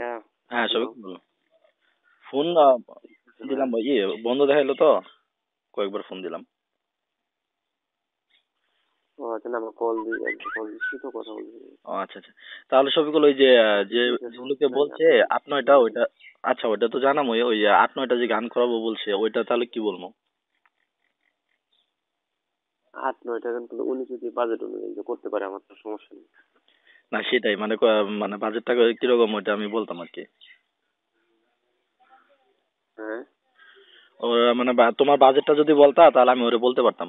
হ্যাঁ হ্যাঁ সৌভিক বলো ফোন দিলাম ইয়ে বন্ধ এলো তো কয়েকবার ফোন দিলাম আচ্ছা, আচ্ছা, আচ্ছা। তাহলে ওই যে যেগুলোকে হ্যাঁ, বলছে হ্যাঁ। আট নয়টা ওইটা আচ্ছা ওইটা তো জানাম ওই ওই আট নয়টা যে গান করাবো বলছে ওইটা তাহলে কি বলবো আট নয়টা গান উনি যদি বাজেট অনুযায়ী করতে পারে আমার তো সমস্যা নেই না সেটাই মানে ক- মানে বাজেটটা কিরকম ওইটা আমি বলতাম আর কি হ্যাঁ। ও মানে বা- তোমার বাজেটটা যদি বলতা তাহলে আমি ওরে বলতে পারতাম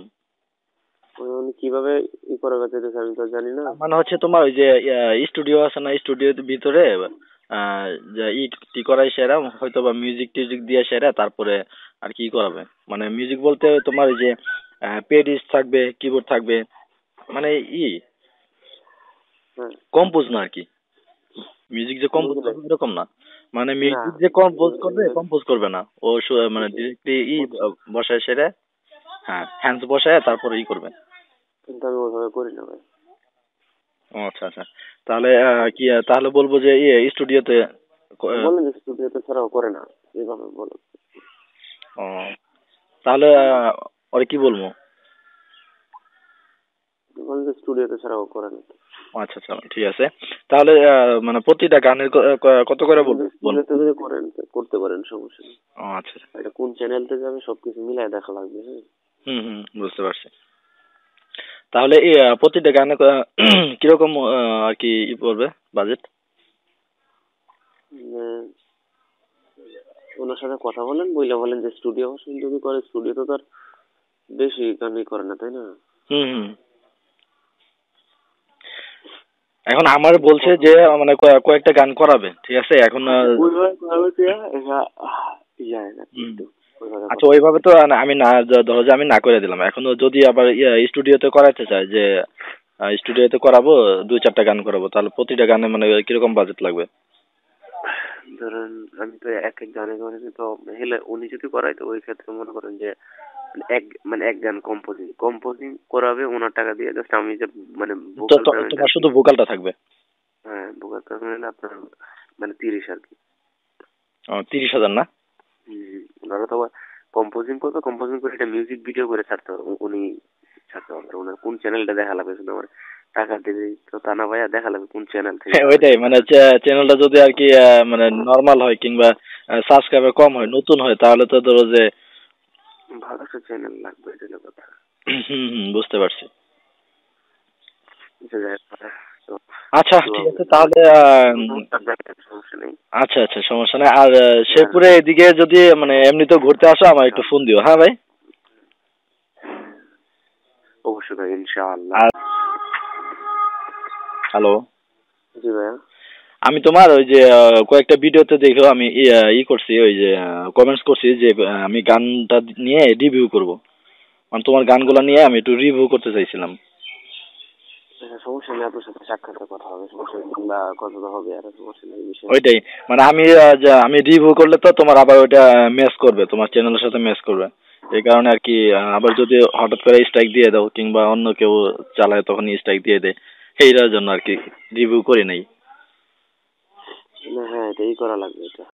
মানে কিভাবে আমি তো জানি না মানে হচ্ছে তোমার ওই যে স্টুডিও আছে না স্টুডিও ভিতরে আহ, ই টি করাই সেরা হয়তো বা মিউজিক টিউজিক দিয়ে সেরা তারপরে আর কি করাবে মানে মিউজিক বলতে তোমার ওই যে পেডিস থাকবে কিবোর্ড থাকবে মানে ই কম্পোজ না আর কি মিউজিক যে কম্পোজ করবে এরকম না মানে মিউজিক যে কম্পোজ করবে কম্পোজ করবে না ও মানে ডিরেক্টলি ই বসায় সেরে হ্যাঁ হ্যান্ডস বসায় তারপর ই করবে কিন্তু আমি ওভাবে করি না ভাই আচ্ছা আচ্ছা তাহলে কি তাহলে বলবো যে ইয়ে স্টুডিওতে বলেন স্টুডিওতে ছাড়াও করে না এইভাবে বলো ও তাহলে আর কি বলবো মানে স্টুডিওতে ছাড়াও করা আচ্ছা আচ্ছা ঠিক আছে তাহলে মানে প্রতিটা গানের কত করে বলবো করেন করতে পারেন সমস্যা নেই আচ্ছা, আচ্ছা এটা কোন চ্যানেলতে যাবে সবকিছু মিলাই দেখা লাগবে হ্যাঁ। হুম হুম বুঝতে পারছি তাহলে প্রতিটা গানে কিরকম আর কি পড়বে বাজেট ওনার সাথে কথা বলেন বইলে বলেন যে স্টুডিও যদি করে স্টুডিও তো তার বেশি গানই করে না তাই না হুম হুম এখন আমার বলছে যে মানে কয়েকটা গান করাবে ঠিক আছে এখন আচ্ছা ওইভাবে তো আমি না ধরো যে আমি না করে দিলাম এখন যদি আবার স্টুডিওতে করাতে চাই যে স্টুডিওতে করাবো দুই চারটা গান করাবো তাহলে প্রতিটা গানে মানে কিরকম বাজেট লাগবে ধরেন আমি তো এক এক গানে গানে তো হেলে উনি যদি করাই তো ওই ক্ষেত্রে মনে করেন যে এক মানে এক গান কম্পোজিং কম্পোজিং করাবে ওনার টাকা দিয়ে জাস্ট আমি যে মানে তোমার শুধু ভোকালটা থাকবে হ্যাঁ ভোকালটা থাকবে আপনার মানে তিরিশ আর কি ও তিরিশ হাজার না ধরো তো কম্পোজিং করবে কম্পোজিং করে একটা মিউজিক ভিডিও করে ছাড়তে হবে উনি ছাড়তে হবে ওনার কোন চ্যানেলটা দেখা লাগবে শুধু আমার টাকা দিবি তো তা না ভাইয়া দেখা লাগবে কোন চ্যানেল থেকে হ্যাঁ, ওইটাই মানে চ্যানেলটা যদি আর কি মানে নর্মাল হয় কিংবা সাবস্ক্রাইবার কম হয় নতুন হয় তাহলে তো ধরো যে ভালো একটা চ্যানেল লাগবে এটা হলো কথা বুঝতে পারছি আচ্ছা, আচ্ছা ঠিক আছে তাহলে আচ্ছা আচ্ছা সমস্যা নাই আর আচ্ছা। শেরপুরে এদিকে যদি মানে এমনিতেও ঘুরতে আসো আমার একটু ফোন দিও হ্যাঁ ভাই অবশ্যই ভাই ইনশাআল্লাহ হ্যালো জি ভাইয়া আমি তোমার ওই যে কয়েকটা ভিডিওতে দেখেও আমি ইয়ে, ই করছি ওই যে কমেন্টস করছি যে আমি গানটা নিয়ে রিভিউ করব মানে তোমার গানগুলো নিয়ে আমি একটু রিভিউ করতে চাইছিলাম আচ্ছা, ওইটাই মানে আমি আমি রিভিউ করলে তো তোমার আবার ওইটা মেস করবে তোমার চ্যানেলের সাথে মেস করবে এই কারণে আর কি আবার যদি হঠাৎ করে স্ট্রাইক দিয়ে দাও কিংবা অন্য কেউ চালায় তখন স্ট্রাইক দিয়ে দেয় এইটার জন্য আর কি রিভিউ করি নাই না হ্যাঁ এটাই করা লাগবে এটা